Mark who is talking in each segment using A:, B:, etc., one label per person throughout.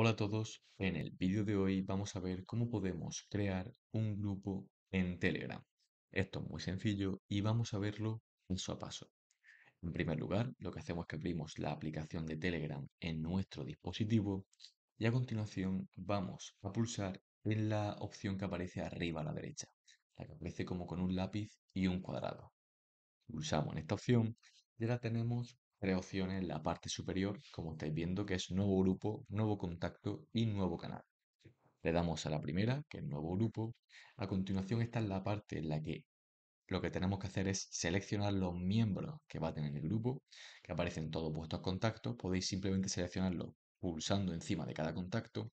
A: Hola a todos, en el vídeo de hoy vamos a ver cómo podemos crear un grupo en Telegram. Esto es muy sencillo y vamos a verlo paso a paso. En primer lugar, lo que hacemos es que abrimos la aplicación de Telegram en nuestro dispositivo y a continuación vamos a pulsar en la opción que aparece arriba a la derecha, la que aparece como con un lápiz y un cuadrado. Pulsamos en esta
B: opción y la tenemos
A: tres opciones en la parte superior, como estáis viendo, que es nuevo grupo, nuevo contacto y nuevo canal. Le damos a la primera, que es nuevo grupo. A continuación, está es la parte en la que lo que tenemos que hacer es seleccionar los miembros que va a tener el grupo, que aparecen todos vuestros contactos. Podéis simplemente seleccionarlos pulsando encima de cada contacto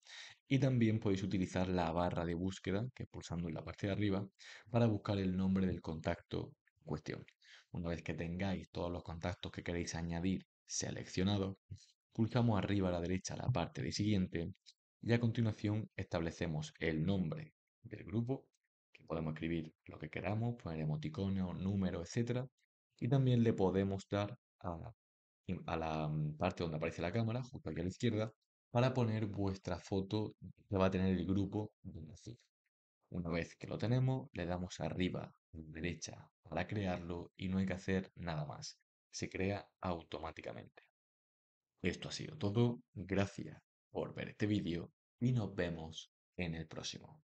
A: y también podéis utilizar la barra de búsqueda, que es pulsando en la parte de arriba, para buscar el nombre del contacto cuestión. Una vez que tengáis todos los contactos que queréis añadir seleccionados, pulsamos arriba a la derecha la parte de siguiente y a continuación establecemos el nombre del grupo, que podemos escribir lo que queramos, poner emoticonos, número, etcétera Y también le podemos dar a, la mm, parte donde aparece la cámara, justo aquí a la izquierda, para poner vuestra foto que va a tener el grupo de una vez que lo tenemos, le damos arriba, derecha, para crearlo y no hay que hacer nada más. Se crea automáticamente. Esto ha sido todo. Gracias por ver este vídeo y nos vemos en el próximo.